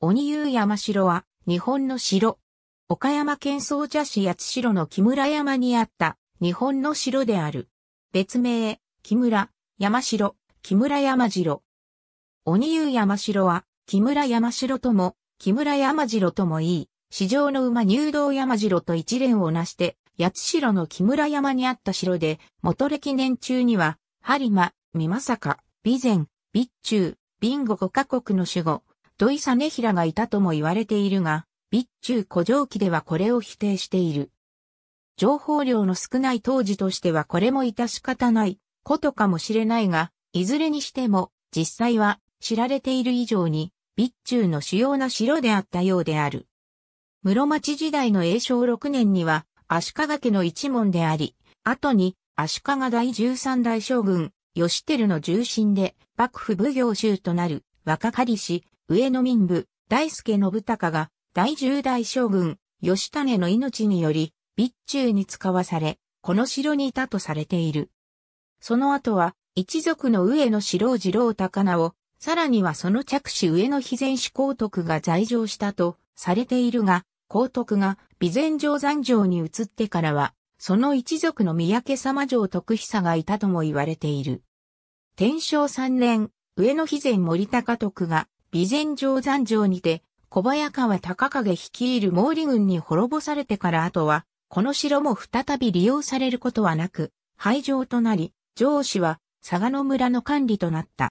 鬼遊山城は、日本の城。岡山県総社市八代の木村山にあった、日本の城である。別名、木村、山城、木村山城。鬼遊山城は、木村山城とも、木村山城ともいい、市場の馬入道山城と一連をなして、八代の木村山にあった城で、元暦年中には、播磨、美作、備前、備中、備後五カ国の守護。土井実平がいたとも言われているが、備中古城記ではこれを否定している。情報量の少ない当時としてはこれも致し方ないことかもしれないが、いずれにしても実際は知られている以上に備中の主要な城であったようである。室町時代の永正6年には足利家の一門であり、後に足利第十三代将軍、義輝の重臣で幕府奉行衆となる若かりし、上野民部、大助信孝が、第十代将軍、吉種の命により、備中に使わされ、この城にいたとされている。その後は、一族の上野四郎次郎高名を、さらにはその着手上野肥前市皇徳が在城したとされているが、皇徳が備前城山城に移ってからは、その一族の三宅様城徳久がいたとも言われている。天正三年、上野肥前森高徳が備前城山城にて、小早川高影率いる毛利軍に滅ぼされてから後は、この城も再び利用されることはなく、廃城となり、城司は佐賀野村の管理となった。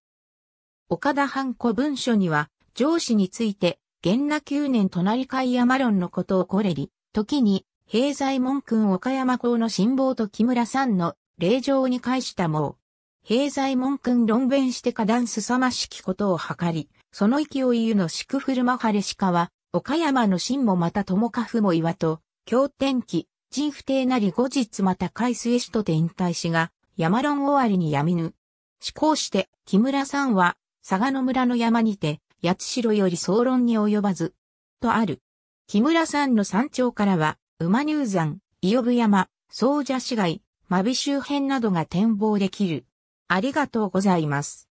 岡田藩古文書には、城司について、元那九年隣海山論のことをこれり、時に、平在門君岡山公の辛抱と木村さんの霊場に返したも平在門君論弁して下段すさましきことを図り、その勢い湯の宿古マ晴れ鹿は、岡山の神もまた友家ふも岩と、京天気、人不定なり後日また海水しとて引退しが、山論終わりに闇ぬ。思考して、木村さんは、佐賀の村の山にて、八代より総論に及ばず、とある。木村さんの山頂からは、馬入山、伊予部山、総社市街、真備周辺などが展望できる。ありがとうございます。